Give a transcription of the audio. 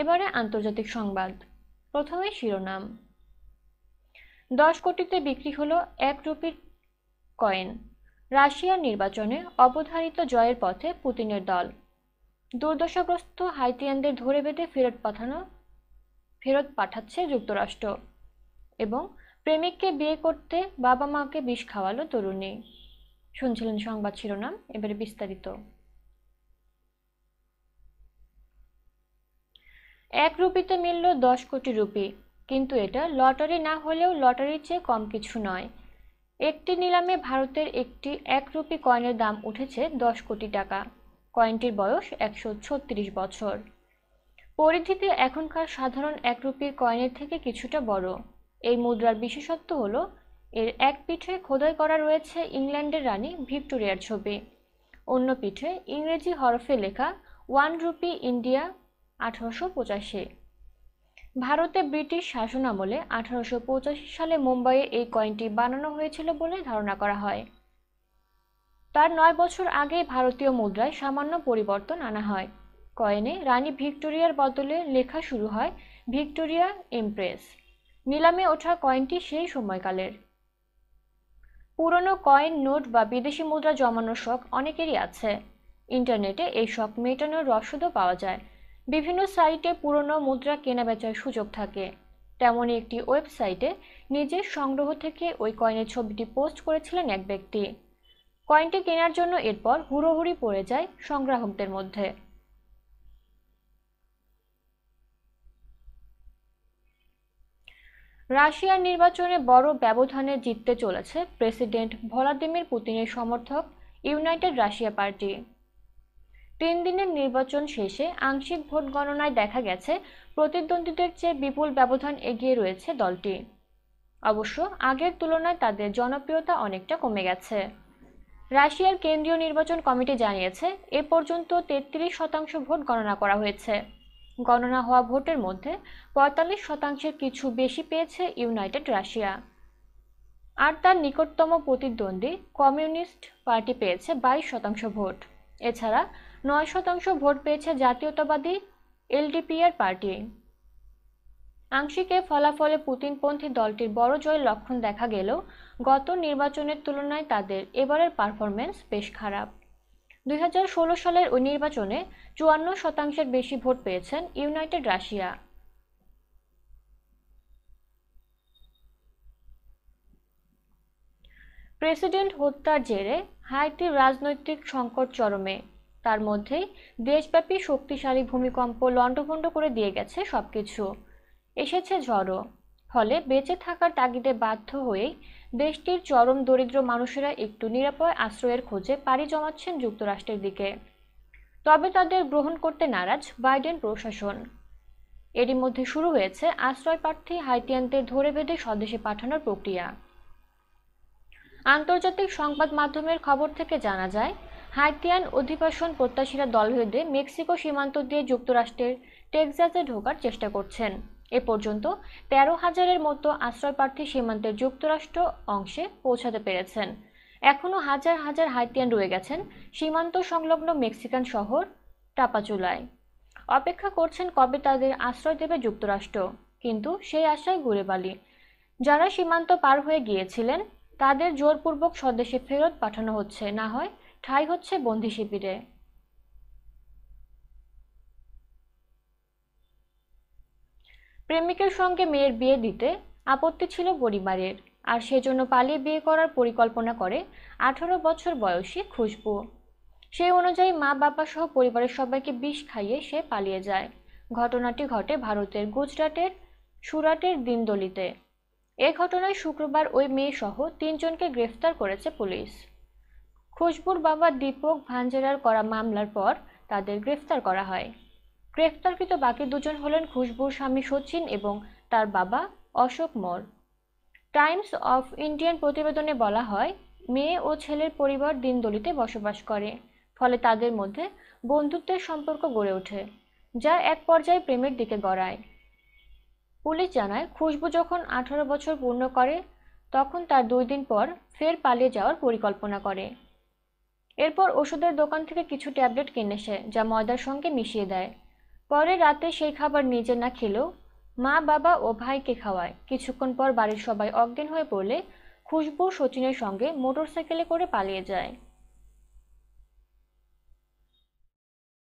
এবারে আন্তর্জাতিক সংবাদ প্রথমে শিরোনাম দশ কোটিতে বিক্রি হলো এক রুপির কয়েন রাশিয়ার নির্বাচনে অবধারিত জয়ের পথে পুতিনের দল দুর্দশাগ্রস্ত হাইতিয়ানদের ধরে বেঁধে ফেরত পাঠানো ফেরত পাঠাচ্ছে যুক্তরাষ্ট্র এবং প্রেমিককে বিয়ে করতে বাবা মাকে বিষ খাওয়ালো তরুণী শুনছিলেন সংবাদ শিরোনাম এবারে বিস্তারিত এক রুপিতে মিলল দশ কোটি রুপি কিন্তু এটা লটারি না হলেও লটারির চেয়ে কম কিছু নয় একটি নিলামে ভারতের একটি এক রুপি কয়েনের দাম উঠেছে দশ কোটি টাকা কয়েনটির বয়স একশো ছত্রিশ বছর পরিধিতে এখনকার সাধারণ এক রুপির কয়েনের থেকে কিছুটা বড় এই মুদ্রার বিশেষত্ব হল এর এক পিঠে খোদাই করা রয়েছে ইংল্যান্ডের রানী ভিক্টোরিয়ার ছবি অন্য পিঠে ইংরেজি হরফে লেখা ওয়ান রুপি ইন্ডিয়া আঠারোশো পঁচাশি ভারতে ব্রিটিশ শাসনামলে আঠারোশো পঁচাশি সালে মুম্বাইয়ে এই কয়েনটি বানানো হয়েছিল বলে ধারণা করা হয় তার নয় বছর আগে ভারতীয় মুদ্রায় সামান্য পরিবর্তন আনা হয় কয়েনে রানী ভিক্টোরিয়ার বদলে লেখা শুরু হয় ভিক্টোরিয়া এমপ্রেস নিলামে ওঠা কয়েনটি সেই সময়কালের পুরনো কয়েন নোট বা বিদেশি মুদ্রা জমানোর শখ অনেকেরই আছে ইন্টারনেটে এই শখ মেটানোর রসদও পাওয়া যায় বিভিন্ন সাইটে পুরনো মুদ্রা কেনাবেচার সুযোগ থাকে তেমনই একটি ওয়েবসাইটে নিজের সংগ্রহ থেকে ওই কয়েনের ছবিটি পোস্ট করেছিলেন এক ব্যক্তি কয়েনটি কেনার জন্য এরপর হুড়োহুড়ি পড়ে যায় সংগ্রাহকদের মধ্যে রাশিয়ার নির্বাচনে বড় ব্যবধানে জিততে চলেছে প্রেসিডেন্ট ভলাদিমির পুতিনের সমর্থক ইউনাইটেড রাশিয়া পার্টি তিন দিনের নির্বাচন শেষে আংশিক ভোট গণনায় দেখা গেছে প্রতিদ্বন্দ্বীদের চেয়ে বিপুল ব্যবধান এগিয়ে রয়েছে দলটি অবশ্য আগের তুলনায় তাদের জনপ্রিয়তা অনেকটা কমে গেছে রাশিয়ার কেন্দ্রীয় নির্বাচন কমিটি জানিয়েছে এ পর্যন্ত তেত্রিশ শতাংশ ভোট গণনা করা হয়েছে গণনা হওয়া ভোটের মধ্যে পঁয়তাল্লিশ শতাংশের কিছু বেশি পেয়েছে ইউনাইটেড রাশিয়া আর তার নিকটতম প্রতিদ্বন্দ্বী কমিউনিস্ট পার্টি পেয়েছে বাইশ শতাংশ ভোট এছাড়া নয় শতাংশ ভোট পেয়েছে জাতীয়তাবাদী এলডিপিআর পার্টি আংশিক ফলাফলে পুতিনপন্থী দলটির বড় জয়ের লক্ষণ দেখা গেল গত নির্বাচনের তুলনায় তাদের এবারের পারফরমেন্স বেশ খারাপ দুই সালের ওই নির্বাচনে চুয়ান্ন শতাংশের বেশি ভোট পেয়েছেন ইউনাইটেড রাশিয়া প্রেসিডেন্ট হত্যার জেরে হাইতির রাজনৈতিক সংকট চরমে তার মধ্যেই দেশব্যাপী শক্তিশালী ভূমিকম্প লণ্ডভণ্ড করে দিয়ে গেছে সবকিছু এসেছে ঝড়ও ফলে বেঁচে থাকার তাগিদে বাধ্য হয়েই দেশটির চরম দরিদ্র মানুষেরা একটু নিরাপদ আশ্রয়ের খোঁজে পাড়ি জমাচ্ছেন যুক্তরাষ্ট্রের দিকে তবে তাদের গ্রহণ করতে নারাজ বাইডেন প্রশাসন এরই মধ্যে শুরু হয়েছে আশ্রয় প্রার্থী হাইতিয়ানদের ধরে বেঁধে স্বদেশে পাঠানোর প্রক্রিয়া আন্তর্জাতিক সংবাদ মাধ্যমের খবর থেকে জানা যায় হাইতিয়ান অধিবাসন প্রত্যাশীরা দলভেদে মেক্সিকো সীমান্ত দিয়ে যুক্তরাষ্ট্রের টেক্সাসে ঢোকার চেষ্টা করছেন এ পর্যন্ত তেরো হাজারের মতো আশ্রয়প্রার্থী সীমান্তের যুক্তরাষ্ট্র অংশে পৌঁছাতে পেরেছেন এখনও হাজার হাজার হাইতিয়ান রয়ে গেছেন সীমান্ত সংলগ্ন মেক্সিকান শহর টাপাচুলায় অপেক্ষা করছেন কবে তাদের আশ্রয় দেবে যুক্তরাষ্ট্র কিন্তু সেই আশায় ঘুরে বালি যারা সীমান্ত পার হয়ে গিয়েছিলেন তাদের জোরপূর্বক স্বদেশে ফেরত পাঠানো হচ্ছে না হয় ঠাঁই হচ্ছে বন্দি শিবিরে প্রেমিকের সঙ্গে মেয়ের বিয়ে দিতে আপত্তি ছিল পরিবারের আর সেজন্য পালিয়ে বিয়ে করার পরিকল্পনা করে আঠারো বছর বয়সী খুশবু সেই অনুযায়ী মা বাবা সহ পরিবারের সবাইকে বিষ খাইয়ে সে পালিয়ে যায় ঘটনাটি ঘটে ভারতের গুজরাটের সুরাটের দিনদলিতে এ ঘটনায় শুক্রবার ওই মেয়ে সহ তিনজনকে গ্রেফতার করেছে পুলিশ খুশবুর বাবা দীপক ভাঞ্জেরার করা মামলার পর তাদের গ্রেফতার করা হয় গ্রেফতারকৃত বাকি দুজন হলেন খুশবুর স্বামী সচিন এবং তার বাবা Ashok More Times of Indian প্রতিবেদনে বলা হয় মেয়ে ও ছেলের পরিবার দিনদলিতে বসবাস করে ফলে তাদের মধ্যে বন্ধুত্বের সম্পর্ক গড়ে ওঠে যা এক পর্যায়ে প্রেমের দিকে গড়ায় পুলিশ জানায় খুশবু যখন আঠারো বছর পূর্ণ করে তখন তার দুই দিন পর ফের পালিয়ে যাওয়ার পরিকল্পনা করে এরপর ওষুধের দোকান থেকে কিছু ট্যাবলেট কিনে সে যা ময়দার সঙ্গে মিশিয়ে দেয় পরে রাতে সেই খাবার নিজে না খেলেও মা বাবা ও ভাইকে খাওয়ায় কিছুক্ষণ পর বাড়ির সবাই অজ্ঞান হয়ে পড়লে খুশবু সচিনের সঙ্গে মোটরসাইকেলে করে পালিয়ে যায়